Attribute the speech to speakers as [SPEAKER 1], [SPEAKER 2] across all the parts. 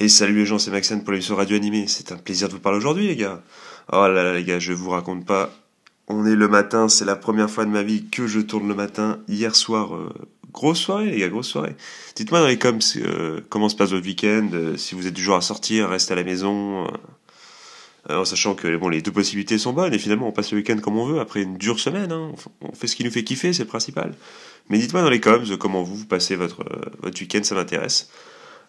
[SPEAKER 1] Et salut les gens, c'est Maxen pour l'émission Radio animé C'est un plaisir de vous parler aujourd'hui, les gars. Oh là là, les gars, je vous raconte pas. On est le matin, c'est la première fois de ma vie que je tourne le matin. Hier soir, euh, grosse soirée, les gars, grosse soirée. Dites-moi dans les coms euh, comment se passe votre week-end, euh, si vous êtes du jour à sortir, reste à la maison. en sachant que bon, les deux possibilités sont bonnes et finalement on passe le week-end comme on veut après une dure semaine. Hein. on fait ce qui nous fait kiffer, c'est le principal. Mais dites-moi dans les coms comment vous, passez votre, votre week-end, ça m'intéresse.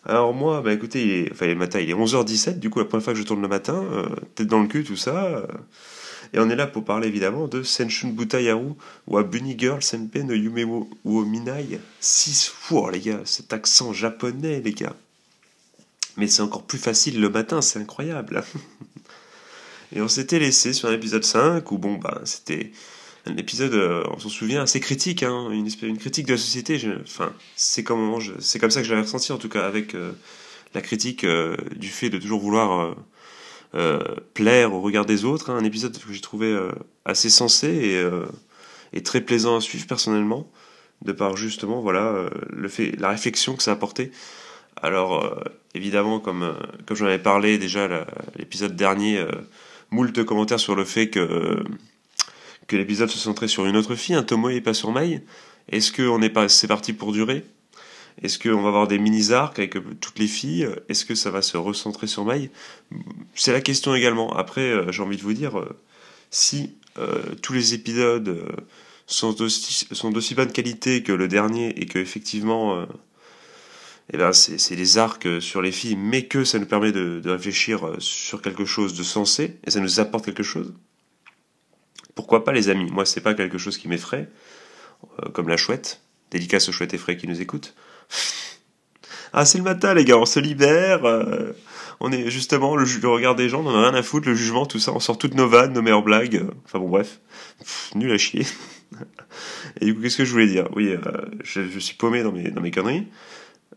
[SPEAKER 1] Alors moi, bah écoutez, il le matin, il est 11h17, du coup la première fois que je tourne le matin, euh, tête dans le cul, tout ça. Euh, et on est là pour parler évidemment de Senshun Butayaru ou à Bunny Girl Senpei no Yume ou Minai 6 fois, les gars, cet accent japonais, les gars. Mais c'est encore plus facile le matin, c'est incroyable. et on s'était laissé sur un épisode 5 où bon, bah c'était un épisode, euh, on s'en souvient, assez critique, hein, une, espèce, une critique de la société. enfin, c'est comme, c'est comme ça que je ressenti, en tout cas, avec euh, la critique euh, du fait de toujours vouloir plaire au regard des autres. Hein, un épisode que j'ai trouvé assez sensé et, très plaisant à suivre personnellement, de par justement voilà, le fait, la réflexion que ça a apporté, Alors, évidemment, comme, comme j'en avais parlé déjà l'épisode dernier, moult commentaires sur le fait que que l'épisode se centrait sur une autre fille, un Tomoe et pas sur Mai Est-ce que on pas, c'est parti pour durer Est-ce qu'on va avoir des mini-arcs avec euh, toutes les filles Est-ce que ça va se recentrer sur Mai C'est la question également. Après, euh, j'ai envie de vous dire, euh, si tous les épisodes sont d'aussi bonne qualité que le dernier et que effectivement eh ben c'est des arcs sur les filles, mais que ça nous permet de réfléchir sur quelque chose de sensé, et ça nous apporte quelque chose, pourquoi pas les amis Moi, c'est pas quelque chose qui m'effraie, euh, comme la chouette. Dédicace aux chouettes effraies qui nous écoute. ah, c'est le matin, les gars, on se libère. Euh, on est justement le, regard des gens, on en a rien à foutre, le jugement, tout ça. On sort toutes nos vannes, nos meilleures blagues. Euh, enfin bon, bref, nul à chier. Et du coup, qu'est-ce que je voulais dire Oui, je, suis paumé dans mes, dans mes conneries.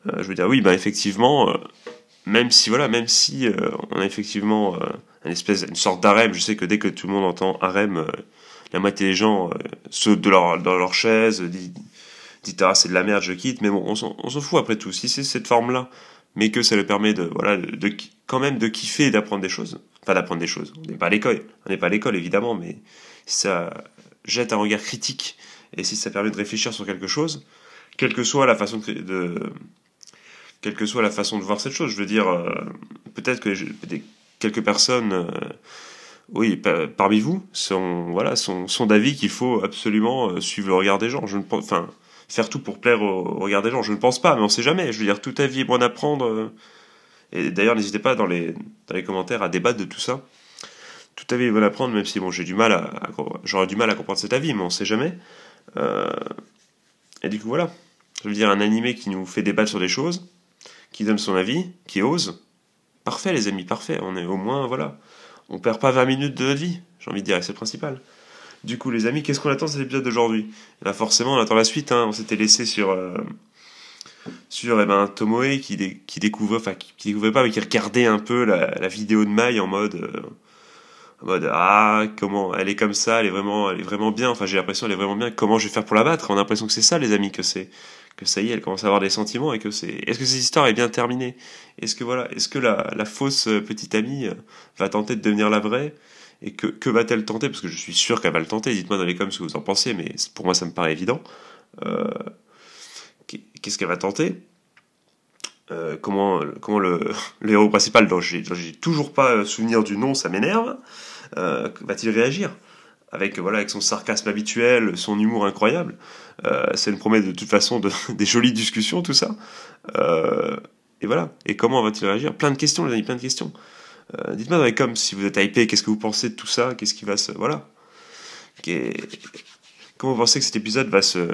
[SPEAKER 1] je veux dire, oui, ben effectivement même si voilà, même si euh, on a effectivement euh, une espèce, une sorte d'arème je sais que dès que tout le monde entend arème, euh, la moitié des gens sautent de leur, dans leur chaise, disent, dit ah c'est de la merde, je quitte, mais bon, on s'en fout après tout. Si c'est cette forme-là, mais que ça le permet de voilà, de, quand même de kiffer et d'apprendre des choses. pas d'apprendre des choses. On n'est pas à l'école, on n'est pas à l'école évidemment, mais ça jette un regard critique et si ça permet de réfléchir sur quelque chose, quelle que soit la façon de quelle que soit la façon de voir cette chose. Je veux dire, euh, peut-être que quelques personnes, euh, oui, parmi vous, sont, voilà, sont, d'avis qu'il faut absolument euh, suivre le regard des gens. Je ne enfin, faire tout pour plaire au, regard des gens. Je ne pense pas, mais on ne sait jamais. Je veux dire, tout avis est bon à prendre. et d'ailleurs, n'hésitez pas dans les, dans les commentaires à débattre de tout ça. Tout avis est bon à prendre, même si bon, j'ai du mal à, j'aurais du mal à comprendre cet avis, mais on ne sait jamais. et du coup, voilà. Je veux dire, un animé qui nous fait débattre sur des choses, qui donne son avis, qui ose. Parfait, les amis, parfait. On est au moins, voilà. On perd pas 20 minutes de notre vie, j'ai envie de dire, c'est le principal. Du coup, les amis, qu'est-ce qu'on attend de cet épisode d'aujourd'hui Là, eh forcément, on attend la suite. Hein. On s'était laissé sur. Euh, sur eh ben, Tomoe qui, découvre, enfin, qui, découvrait pas, mais qui regardait un peu la, vidéo de Mai en mode. Euh, en mode ah comment elle est comme ça elle est vraiment elle est vraiment bien enfin j'ai l'impression elle est vraiment bien comment je vais faire pour la battre on a l'impression que c'est ça les amis que c'est que ça y est elle commence à avoir des sentiments et que c'est est-ce que cette histoire est bien terminée est-ce que voilà est-ce que la, la fausse euh, petite amie euh, va tenter de devenir la vraie et que, que va-t-elle tenter parce que je suis sûr qu'elle va le tenter dites-moi dans les commentaires ce que vous en pensez mais pour moi ça me paraît évident euh, qu'est-ce qu'elle va tenter comment, comment le, héros principal dont j'ai toujours pas souvenir du nom, ça m'énerve. Euh, va-t-il réagir avec voilà avec son sarcasme habituel, son humour incroyable. c'est euh, ça promesse promet de toute façon de, des jolies discussions, tout ça. Euh, et voilà. Et comment va-t-il réagir Plein de questions, les amis, plein de questions. Dites-moi dans les coms si vous êtes hypé, qu'est-ce que vous pensez de tout ça Qu'est-ce qui va se voilà Comment vous pensez que cet épisode va se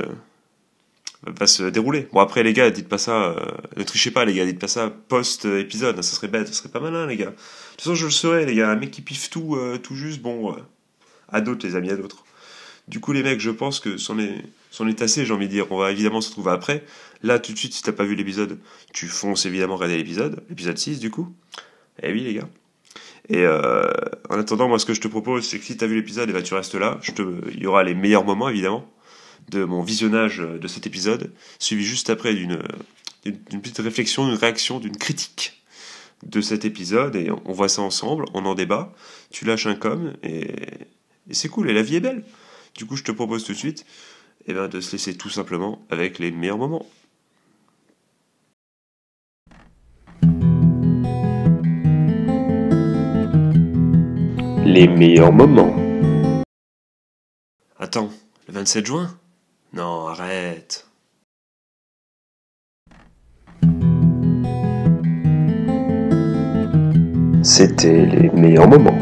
[SPEAKER 1] va se dérouler. Bon après les gars, dites pas ça, euh, ne trichez pas les gars, dites pas ça post-épisode, ça serait bête, ça serait pas malin les gars. De toute façon je le serais les gars, un mec qui piffe tout, euh, tout juste, bon, euh, à d'autres les amis, à d'autres. Du coup les mecs, je pense que c'en est, est assez, j'ai envie de dire, on va évidemment se retrouver après. Là tout de suite, si t'as pas vu l'épisode, tu fonces évidemment regarder l'épisode, l'épisode 6 du coup. Eh oui les gars. Et en attendant, moi ce que je te propose, c'est que si t'as vu l'épisode, et eh ben, tu restes là, je te... il y aura les meilleurs moments évidemment de mon visionnage de cet épisode, suivi juste après d'une petite réflexion, d'une réaction, d'une critique de cet épisode et on voit ça ensemble, on en débat, tu lâches un com et, c'est cool et la vie est belle. Du coup, je te propose tout de suite eh ben, de se laisser tout simplement avec les meilleurs moments. Les meilleurs moments. Attends, le 27 juin non, arrête. C'était les meilleurs moments.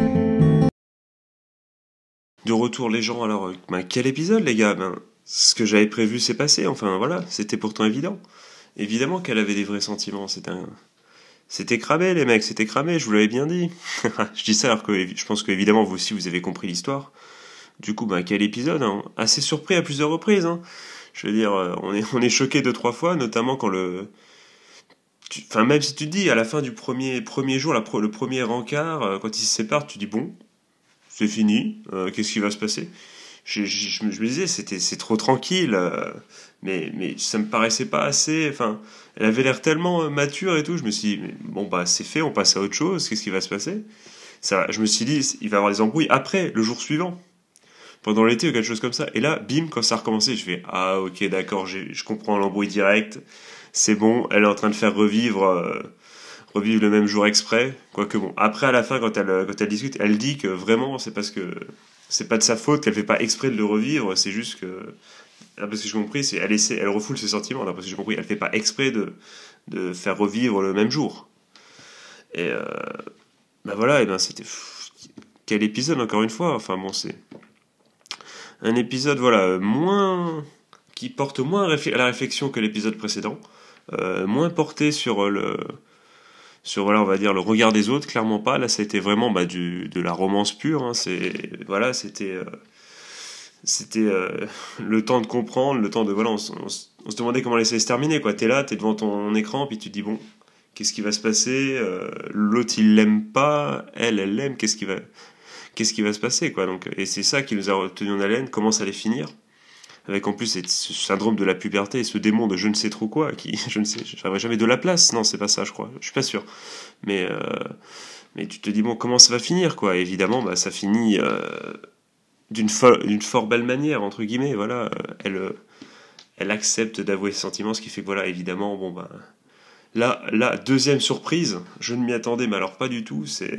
[SPEAKER 1] De retour les gens alors, bah, quel épisode les gars ben, Ce que j'avais prévu s'est passé, enfin voilà, c'était pourtant évident. Évidemment qu'elle avait des vrais sentiments, c'était C'était cramé les mecs, c'était cramé, je vous l'avais bien dit. je dis ça alors que je pense que évidemment vous aussi vous avez compris l'histoire. Du coup, bah, quel épisode hein. Assez surpris à plusieurs reprises. Hein. je veux dire, euh, on est, on est choqué deux, trois fois, notamment quand le. enfin, même si tu te dis, à la fin du premier, premier jour, le premier rencard, euh, quand ils se séparent, tu dis, bon, c'est fini, euh, qu'est-ce qui va se passer je, me disais, c'était, c'est trop tranquille, mais, mais ça me paraissait pas assez. Enfin, elle avait l'air tellement mature et tout, je me suis dit, bon, bah, c'est fait, on passe à autre chose, qu'est-ce qui va se passer ça, Je me suis dit, il va y avoir des embrouilles après, le jour suivant pendant l'été ou quelque chose comme ça. Et là, bim, quand ça a recommencé, je fais ah ok d'accord, je comprends l'embrouille direct c'est bon, elle est en train de faire revivre euh, revivre le même jour exprès. Quoique bon, après à la fin quand elle euh, quand elle discute, elle dit que vraiment c'est parce que c'est pas de sa faute qu'elle fait pas exprès de le revivre, c'est juste que ah, parce que j'ai compris, c'est elle elle refoule ses sentiments. là ce que j'ai compris, elle fait pas exprès de de faire revivre le même jour. Et ben voilà, et ben c'était quel épisode encore une fois. Enfin bon, c'est un épisode voilà moins qui porte moins à la réflexion que l'épisode précédent, euh, moins porté sur euh, le sur voilà on va dire le regard des autres clairement pas là ça a été vraiment bah, du de la romance pure hein. c'est voilà c'était euh, c'était le temps de comprendre le temps de voilà on, se demandait comment laisser se terminer quoi es là es devant ton écran puis tu te dis bon qu'est-ce qui va se passer l'autre il l'aime pas elle elle l'aime qu'est-ce qui va qu'est-ce qui va se passer quoi donc et c'est ça qui nous a retenu en haleine comment ça allait finir avec en plus ce syndrome de la puberté et ce démon de je ne sais trop quoi qui je ne sais jamais de la place non c'est pas ça je crois je suis pas sûr mais euh, mais tu te dis bon comment ça va finir quoi évidemment bah ça finit euh, d'une d'une fort belle manière entre guillemets voilà euh, elle elle accepte d'avouer ses sentiments ce qui fait que voilà évidemment bon bah la, deuxième surprise, je ne m'y attendais, mais alors pas du tout, c'est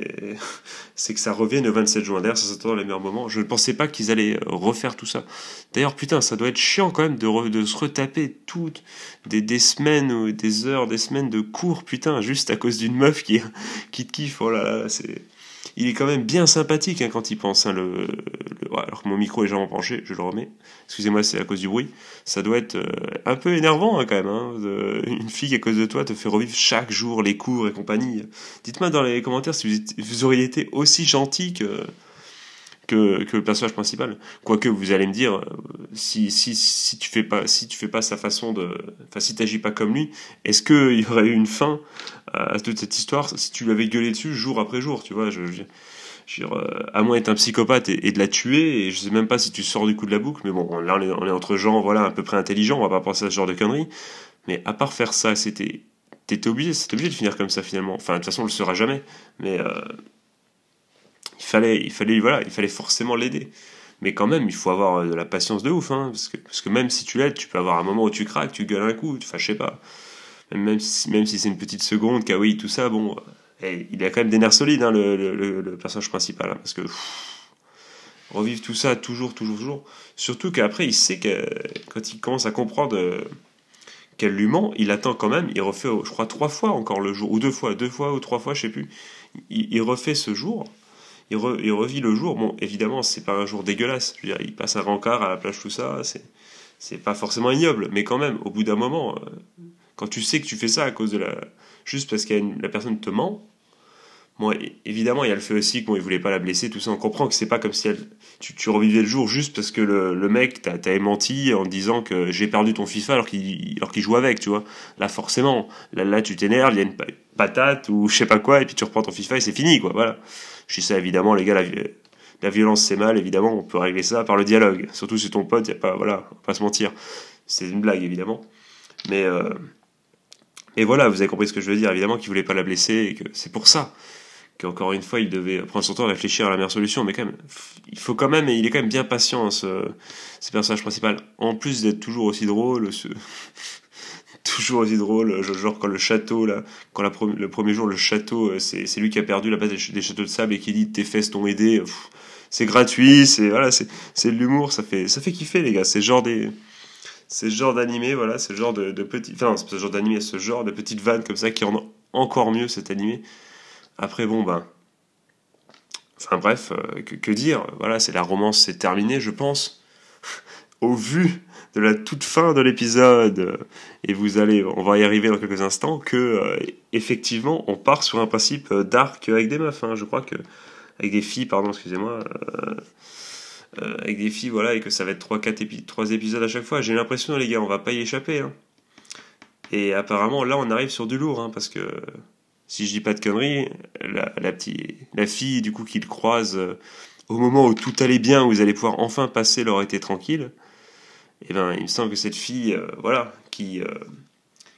[SPEAKER 1] que ça revienne le 27 juin. D'ailleurs, ça s'attend dans les meilleurs moments. Je ne pensais pas qu'ils allaient euh, refaire tout ça. D'ailleurs, putain, ça doit être chiant quand même de, se retaper toutes des, semaines, ou des heures, des semaines de cours, putain, juste à cause d'une meuf qui, qui te kiffe. Oh là là, c'est il est quand même bien sympathique hein, quand il pense. Hein, le, alors que mon micro est légèrement penché, je le remets. Excusez-moi, c'est à cause du bruit. Ça doit être euh, un peu énervant hein, quand même. une fille à cause de toi te fait revivre chaque jour les cours et compagnie. Dites-moi dans les commentaires si vous auriez été aussi gentil que que, le personnage principal. Quoique vous allez me dire, euh, si, tu fais pas si tu fais pas sa façon de, enfin si t'agis pas comme lui, est-ce qu'il y aurait eu une fin euh, à toute cette histoire si tu l'avais gueulé dessus jour après jour, tu vois je, dire, euh, à moins d'être un psychopathe et, de la tuer, et je sais même pas si tu sors du coup de la boucle, mais bon, là on est, on entre gens, voilà, à peu près intelligents, on va pas penser à ce genre de conneries. Mais à part faire ça, c'était t'étais obligé, c'était obligé de finir comme ça finalement. Enfin, de toute façon, on le sera jamais. Mais il fallait, il fallait, voilà, il fallait forcément l'aider. Mais quand même, il faut avoir euh, de la patience de ouf, hein, parce, que, parce que même si tu l'aides, tu peux avoir un moment où tu craques, tu gueules un coup, tu fâches fâches pas. Même si, même si c'est une petite seconde, oui tout ça, bon, euh, eh, il a quand même des nerfs solides, hein, le, le, personnage principal, hein, parce que revive revivre tout ça toujours, toujours, toujours. Surtout qu'après, il sait que quand il commence à comprendre euh, qu'elle lui ment, il attend quand même, il refait, je crois, trois fois encore le jour, ou deux fois, deux fois ou trois fois, je sais plus. il refait ce jour, il, revit le jour. Bon, évidemment, c'est pas un jour dégueulasse. Je il passe un rencard à la plage, tout ça, c'est, pas forcément ignoble, mais quand même, au bout d'un moment, euh, quand tu sais que tu fais ça à cause de la. juste parce que la personne te ment, Bon, évidemment, il y a le fait aussi qu'il ne voulait pas la blesser, tout ça. On comprend que c'est pas comme si elle, tu, revivais le jour juste parce que le, mec t'a menti en disant que j'ai perdu ton FIFA alors qu'il qu joue avec, tu vois. Là, forcément, là, là tu t'énerves, il y a une patate ou je sais pas quoi, et puis tu reprends ton FIFA et c'est fini, quoi. Voilà. Je ça, évidemment, les gars, la, violence c'est mal, évidemment, on peut régler ça par le dialogue. Surtout si ton pote, y a pas, voilà, on pas se mentir. C'est une blague, évidemment. Mais. et euh, voilà, vous avez compris ce que je veux dire, évidemment qu'il voulait pas la blesser et que c'est pour ça qu'encore une fois, il devait prendre son temps à réfléchir à la meilleure solution, mais quand même, il faut quand même, et il est quand même bien patient, hein, ce, personnage principal, en plus d'être toujours aussi drôle, toujours aussi drôle, genre quand le château, là, quand la, le premier jour, le château, euh, c'est lui qui a perdu la base des châteaux de sable et qui dit « tes fesses t'ont aidé », c'est gratuit, c'est voilà, c'est de l'humour, ça fait, ça fait kiffer les gars, c'est genre des c'est genre d'animé, voilà, ce genre de, petit, enfin, c'est ce genre d'animé, ce genre de petites vannes comme ça qui rendent encore mieux cet animé. Après, bon, ben. Enfin bref, euh, que, dire Voilà, c'est la romance, c'est terminé, je pense. Au vu de la toute fin de l'épisode, et vous allez, on va y arriver dans quelques instants, que euh, effectivement, on part sur un principe euh, dark avec des meufs. Hein. je crois que avec des filles, pardon, excusez-moi, avec des filles, voilà, et que ça va être 3, 4 épisodes à chaque fois. J'ai l'impression, les gars, on va pas y échapper. Hein. Et apparemment, là, on arrive sur du lourd, hein, parce que si je dis pas de conneries, la, petite, la fille du coup qu'ils croisent euh, au moment où tout allait bien, où ils allaient pouvoir enfin passer leur été tranquille, eh ben il me semble que cette fille, euh, voilà, qui, euh,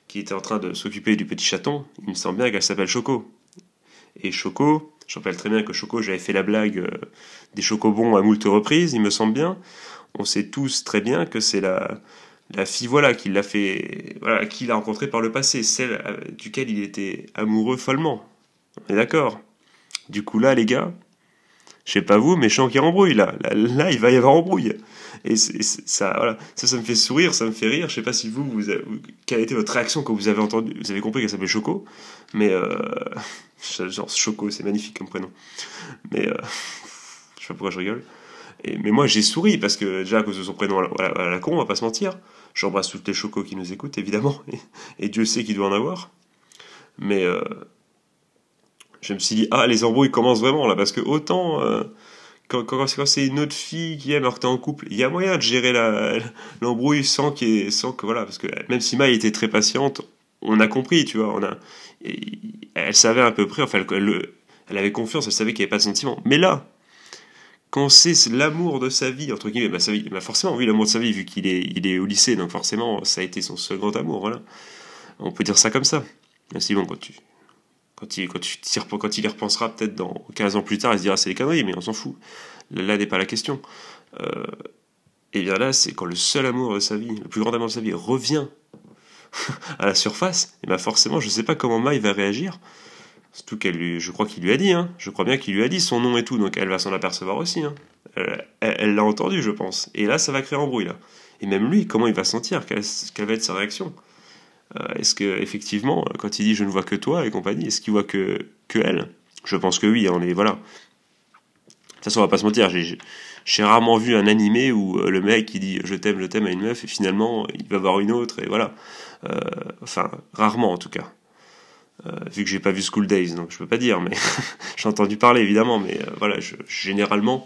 [SPEAKER 1] qui était en train de s'occuper du petit chaton, il me semble bien qu'elle s'appelle Choco. Et Choco, je rappelle très bien que Choco, j'avais fait la blague des chocobons à moult reprises, il me semble bien. On sait tous très bien que c'est la la fille voilà qui l'a fait voilà qui l'a rencontré par le passé celle euh, duquel il était amoureux follement on est d'accord du coup là les gars je sais pas vous mais je sens qu'il y a embrouille là. là. il va y avoir embrouille et, et ça voilà ça ça me fait sourire ça me fait rire je sais pas si vous, vous quelle a été votre réaction quand vous avez entendu vous avez compris qu'elle s'appelait Choco mais euh, genre Choco c'est magnifique comme prénom mais euh, je sais pas pourquoi je rigole mais moi j'ai souri parce que déjà à cause de son prénom la, la con on va pas se mentir J'embrasse toutes les chocos qui nous écoutent, évidemment, et, Dieu sait qu'il doit en avoir. Mais euh, je me suis dit, ah, les embrouilles commencent vraiment là, parce que autant euh, quand, c'est une autre fille qui aime alors que t'es en couple, il y a moyen de gérer l'embrouille sans, sans que, voilà, parce que même si Maï était très patiente, on a compris, tu vois, on a, elle savait à peu près, enfin, elle, elle avait confiance, elle savait qu'il n'y avait pas de sentiment. Mais là, quand c'est l'amour de sa vie, entre guillemets, bah, sa vie, bah forcément, oui, l'amour de sa vie, vu qu'il est, il est au lycée, donc forcément, ça a été son seul grand amour, voilà. On peut dire ça comme ça. si bon, quand tu, quand il, quand, tu il y repensera peut-être dans 15 ans plus tard, il se dira c'est des conneries, mais on s'en fout. Là, n'est pas la question. Euh, et bien là, c'est quand le seul amour de sa vie, le plus grand amour de sa vie, revient à la surface, et bien forcément, je ne sais pas comment Ma va réagir. Surtout qu'elle lui, je crois qu'il lui a dit, hein. je crois bien qu'il lui a dit son nom et tout, donc elle va s'en apercevoir aussi. Hein. Euh, elle l'a entendu, je pense. Et là, ça va créer embrouille, là. Et même lui, comment il va sentir Quelle, quelle va être sa réaction euh, Est-ce que effectivement, quand il dit je ne vois que toi et compagnie, est-ce qu'il voit que, que elle Je pense que oui, on hein, est voilà. De toute façon, on va pas se mentir, j'ai rarement vu un animé où euh, le mec il dit je t'aime, je t'aime à une meuf et finalement il va voir une autre et voilà. enfin, rarement en tout cas. Euh, vu que j'ai pas vu School Days, donc je peux pas dire, mais j'ai entendu parler évidemment, mais euh, voilà, je, généralement,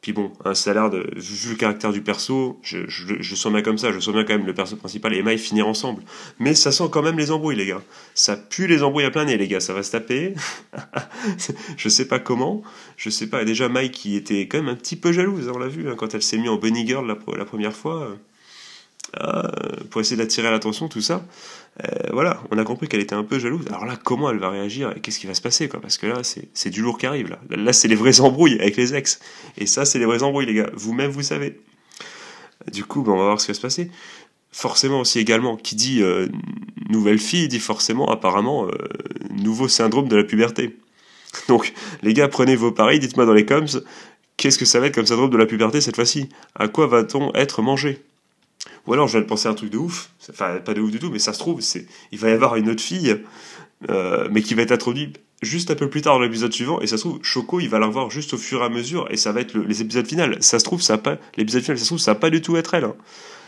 [SPEAKER 1] puis bon, un salaire de vu le caractère du perso, je, je, je sens bien comme ça, je sens bien quand même le perso principal et Mai finir ensemble, mais ça sent quand même les embrouilles les gars, ça pue les embrouilles à plein nez les gars, ça va se taper, je sais pas comment, je sais pas, déjà Mike qui était quand même un petit peu jalouse, hein, on l'a vu hein, quand elle s'est mise en bunny girl la, première fois. Euh, euh, pour essayer d'attirer l'attention, tout ça. Euh, voilà, on a compris qu'elle était un peu jalouse. Alors là, comment elle va réagir et qu'est-ce qui va se passer quoi Parce que là, c'est du lourd qui arrive. Là, c'est les vrais embrouilles avec les ex. Et ça, c'est les vrais embrouilles, les gars. Vous-même, vous savez. Du coup, on va voir ce qui va se passer. Forcément aussi également, qui dit euh, nouvelle fille, dit forcément apparemment nouveau syndrome de la puberté. Donc, les gars, prenez vos paris, dites-moi dans les comms, qu'est-ce que ça va être comme syndrome de la puberté cette fois-ci À quoi va-t-on être mangé ou alors je vais de penser à un truc de ouf, enfin pas de ouf du tout, mais ça se trouve, c'est il va y avoir une autre fille, euh, mais qui va être introduite juste un peu plus tard dans l'épisode suivant, et ça se trouve, Choco, il va la revoir juste au fur et à mesure, et ça va être les épisodes finaux. Ça se trouve, ça pas, l'épisode final, ça se trouve, ça va pas du tout être elle. Hein.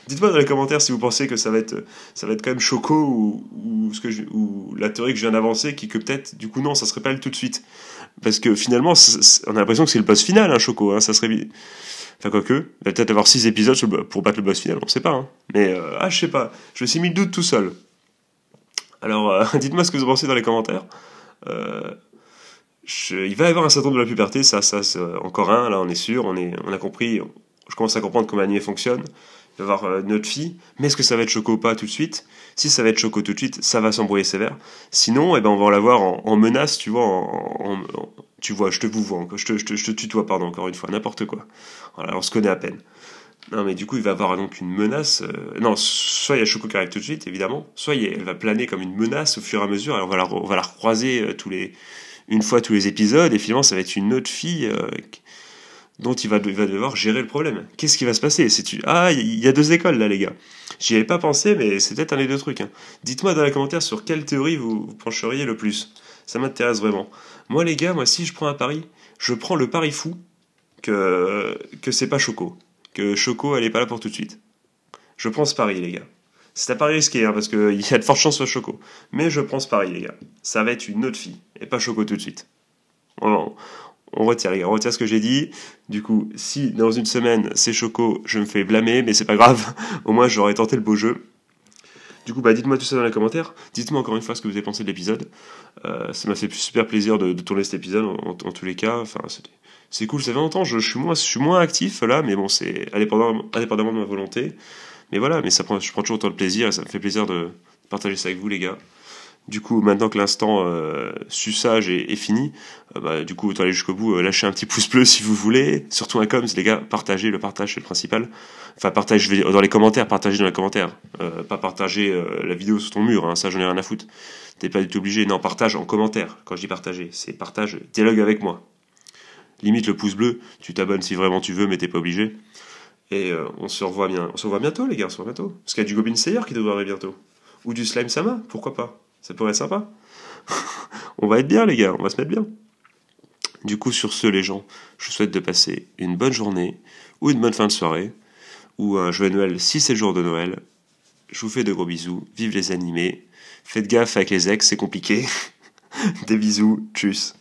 [SPEAKER 1] Dites-moi dans les commentaires si vous pensez que ça va être, ça va être quand même Choco ou, ce que ou la théorie que je viens d'avancer, qui que peut-être, du coup, non, ça serait pas elle tout de suite. Parce que finalement, on a l'impression que c'est le boss final, hein, Choco. Hein, ça serait. Enfin, quoique, il va peut-être avoir 6 épisodes pour battre le boss final, on sait pas. Hein. Mais, euh, ah, je sais pas, je me suis mis le doute tout seul. Alors, euh, dites-moi ce que vous pensez dans les commentaires. Euh, il va y avoir un certain nombre de la puberté, ça, ça, encore un, là, on est sûr, on, est, on a compris, je commence à comprendre comment l'anime fonctionne il va voir euh, notre fille, mais est-ce que ça va être Choco ou pas tout de suite Si ça va être Choco tout de suite, ça va s'embrouiller sévère. Sinon, eh ben, on va l'avoir en, en menace, tu vois, en, tu vois, je te vous vois, je te, je, te, tutoie, pardon, encore une fois, n'importe quoi. Voilà, on se connaît à peine. Non, mais du coup, il va avoir donc une menace. Euh, non, soit il y a Choco qui arrive tout de suite, évidemment, soit elle va planer comme une menace au fur et à mesure, et on va la, on va la recroiser euh, tous les, une fois tous les épisodes, et finalement, ça va être une autre fille dont il va, devoir gérer le problème. Qu'est-ce qui va se passer Ah, il y a deux écoles là, les gars. J'y avais pas pensé, mais c'est peut-être un des deux trucs. Hein. Dites-moi dans les commentaires sur quelle théorie vous, pencheriez le plus. Ça m'intéresse vraiment. Moi, les gars, moi, si je prends un pari, je prends le pari fou que, que c'est pas Choco. Que Choco, elle est pas là pour tout de suite. Je prends ce pari, les gars. C'est un pari risqué, hein, parce qu'il y a de fortes chances sur Choco. Mais je prends ce pari, les gars. Ça va être une autre fille, et pas Choco tout de suite on retire, les gars, on retire ce que j'ai dit. Du coup, si dans une semaine c'est choco, je me fais blâmer, mais c'est pas grave, au moins j'aurais tenté le beau jeu. Du coup, bah, dites-moi tout ça dans les commentaires. Dites-moi encore une fois ce que vous avez pensé de l'épisode. Euh, ça m'a fait super plaisir de, tourner cet épisode, en, tous les cas. Enfin, c'est cool, ça fait longtemps, je, je, suis moins, je suis moins actif là, mais bon, c'est indépendamment, de ma volonté. Mais voilà, mais ça prend, je prends toujours autant de plaisir et ça me fait plaisir de partager ça avec vous, les gars du coup, maintenant que l'instant euh, sage est, fini, euh, bah, du coup, autant aller jusqu'au bout, euh, lâchez un petit pouce bleu si vous voulez. Surtout un coms, les gars, partagez, le partage c'est le principal. Enfin, partage dans les commentaires, partagez dans les commentaires. Euh, pas partager la vidéo sur ton mur, hein, ça j'en ai rien à foutre. T'es pas du tout obligé, non, partage en commentaire quand je dis partager. C'est partage, dialogue avec moi. Limite le pouce bleu, tu t'abonnes si vraiment tu veux, mais t'es pas obligé. Et on, se revoit bien. on se revoit bientôt, les gars, on se revoit bientôt. Parce qu'il y a du Goblin Slayer qui devrait arriver bientôt. Ou du Slime Sama, pourquoi pas ça pourrait être sympa. on va être bien, les gars, on va se mettre bien. Du coup, sur ce, les gens, je vous souhaite de passer une bonne journée, ou une bonne fin de soirée, ou un joyeux Noël si c'est le jour de Noël. Je vous fais de gros bisous, vive les animés, faites gaffe avec les ex, c'est compliqué. Des bisous, tchuss.